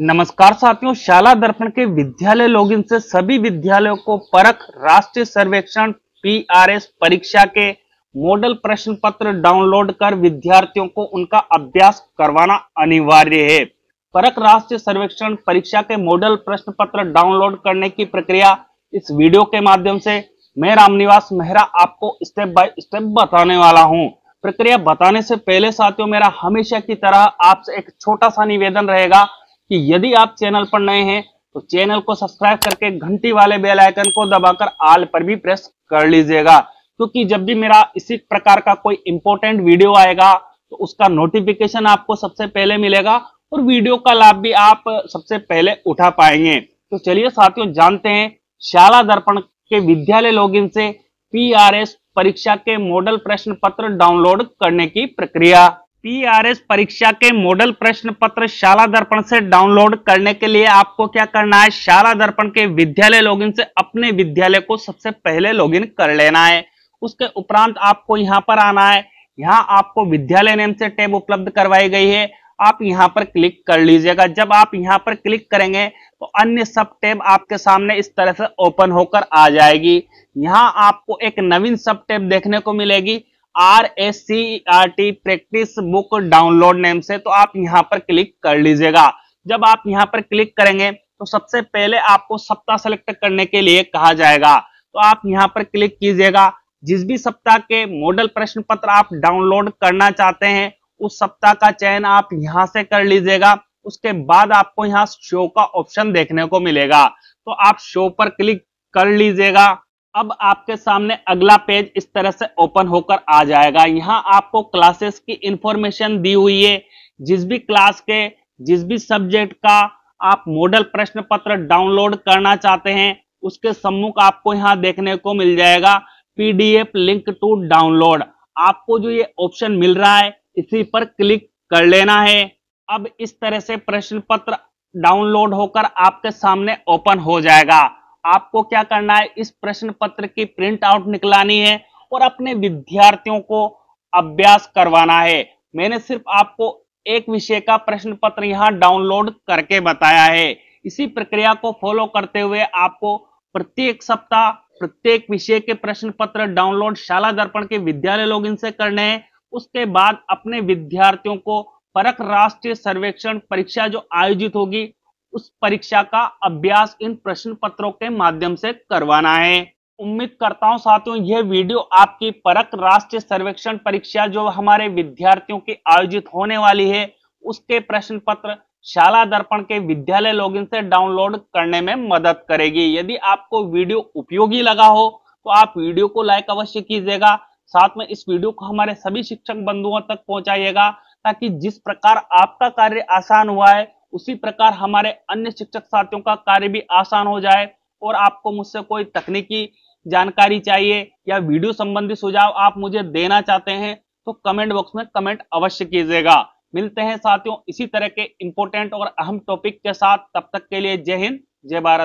नमस्कार साथियों शाला दर्पण के विद्यालय लॉगिन से सभी विद्यालयों को परख राष्ट्रीय सर्वेक्षण पीआरएस परीक्षा के मॉडल प्रश्न पत्र डाउनलोड कर विद्यार्थियों को उनका अभ्यास करवाना अनिवार्य है परख राष्ट्रीय सर्वेक्षण परीक्षा के मॉडल प्रश्न पत्र डाउनलोड करने की प्रक्रिया इस वीडियो के माध्यम से मैं रामनिवास मेहरा आपको स्टेप बाय स्टेप बताने वाला हूँ प्रक्रिया बताने से पहले साथियों मेरा हमेशा की तरह आपसे एक छोटा सा निवेदन रहेगा कि यदि आप चैनल पर नए हैं तो चैनल को सब्सक्राइब करके घंटी वाले बेल आइकन को दबाकर आल पर भी प्रेस कर लीजिएगा क्योंकि जब भी मेरा इसी प्रकार का कोई इंपॉर्टेंट वीडियो आएगा तो उसका नोटिफिकेशन आपको सबसे पहले मिलेगा और वीडियो का लाभ भी आप सबसे पहले उठा पाएंगे तो चलिए साथियों जानते हैं शाला दर्पण के विद्यालय लॉगिन से पीआरएस परीक्षा के मॉडल प्रश्न पत्र डाउनलोड करने की प्रक्रिया पीआरएस परीक्षा के मॉडल प्रश्न पत्र शाला दर्पण से डाउनलोड करने के लिए आपको क्या करना है शाला दर्पण के विद्यालय लॉगिन से अपने विद्यालय को सबसे पहले लॉगिन कर लेना है उसके उपरांत आपको यहां पर आना है यहाँ आपको विद्यालय नेम से टैब उपलब्ध करवाई गई है आप यहाँ पर क्लिक कर लीजिएगा जब आप यहाँ पर क्लिक करेंगे तो अन्य सब टैब आपके सामने इस तरह से ओपन होकर आ जाएगी यहाँ आपको एक नवीन सब टैब देखने को मिलेगी R S C R T practice book download name से तो आप यहाँ पर क्लिक कर लीजिएगा जब आप यहाँ पर क्लिक करेंगे तो सबसे पहले आपको सप्ताह सेलेक्ट करने के लिए कहा जाएगा तो आप यहाँ पर क्लिक कीजिएगा जिस भी सप्ताह के मॉडल प्रश्न पत्र आप डाउनलोड करना चाहते हैं उस सप्ताह का चयन आप यहाँ से कर लीजिएगा उसके बाद आपको यहाँ शो का ऑप्शन देखने को मिलेगा तो आप शो पर क्लिक कर लीजिएगा अब आपके सामने अगला पेज इस तरह से ओपन होकर आ जाएगा यहाँ आपको क्लासेस की इंफॉर्मेशन दी हुई है जिस भी क्लास के जिस भी सब्जेक्ट का आप मॉडल प्रश्न पत्र डाउनलोड करना चाहते हैं उसके सम्मुख आपको यहाँ देखने को मिल जाएगा पीडीएफ लिंक टू डाउनलोड आपको जो ये ऑप्शन मिल रहा है इसी पर क्लिक कर लेना है अब इस तरह से प्रश्न पत्र डाउनलोड होकर आपके सामने ओपन हो जाएगा आपको क्या करना है इस प्रश्न पत्र की प्रिंट आउट निकलानी है और अपने विद्यार्थियों को अभ्यास करवाना है मैंने सिर्फ आपको एक विषय का प्रश्न पत्र यहाँ डाउनलोड करके बताया है इसी प्रक्रिया को फॉलो करते हुए आपको प्रत्येक सप्ताह प्रत्येक विषय के प्रश्न पत्र डाउनलोड शाला दर्पण के विद्यालय लोग से करने हैं उसके बाद अपने विद्यार्थियों को परक राष्ट्रीय सर्वेक्षण परीक्षा जो आयोजित होगी उस परीक्षा का अभ्यास इन प्रश्न पत्रों के माध्यम से करवाना है उम्मीद करता हूं साथियों यह वीडियो आपकी परक राष्ट्रीय सर्वेक्षण परीक्षा जो हमारे विद्यार्थियों की आयोजित होने वाली है उसके प्रश्न पत्र शाला दर्पण के विद्यालय लॉगिन से डाउनलोड करने में मदद करेगी यदि आपको वीडियो उपयोगी लगा हो तो आप वीडियो को लाइक अवश्य कीजिएगा साथ में इस वीडियो को हमारे सभी शिक्षक बंधुओं तक पहुंचाइएगा ताकि जिस प्रकार आपका कार्य आसान हुआ है उसी प्रकार हमारे अन्य शिक्षक साथियों का कार्य भी आसान हो जाए और आपको मुझसे कोई तकनीकी जानकारी चाहिए या वीडियो संबंधी सुझाव आप मुझे देना चाहते हैं तो कमेंट बॉक्स में कमेंट अवश्य कीजिएगा मिलते हैं साथियों इसी तरह के इंपोर्टेंट और अहम टॉपिक के साथ तब तक के लिए जय हिंद जय भारत